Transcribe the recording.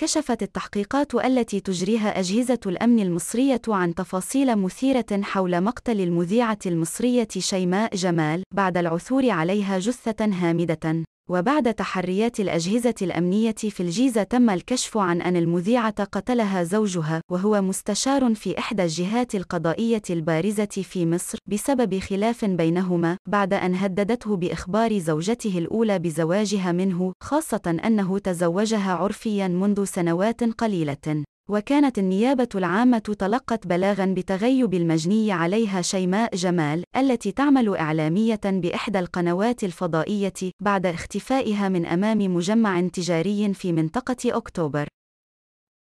كشفت التحقيقات التي تجريها أجهزة الأمن المصرية عن تفاصيل مثيرة حول مقتل المذيعة المصرية شيماء جمال بعد العثور عليها جثة هامدة وبعد تحريات الأجهزة الأمنية في الجيزة تم الكشف عن أن المذيعة قتلها زوجها وهو مستشار في إحدى الجهات القضائية البارزة في مصر بسبب خلاف بينهما بعد أن هددته بإخبار زوجته الأولى بزواجها منه خاصة أنه تزوجها عرفيا منذ سنوات قليلة وكانت النيابة العامة تلقت بلاغا بتغيب المجني عليها شيماء جمال التي تعمل إعلامية بإحدى القنوات الفضائية بعد اختفائها من أمام مجمع تجاري في منطقة أكتوبر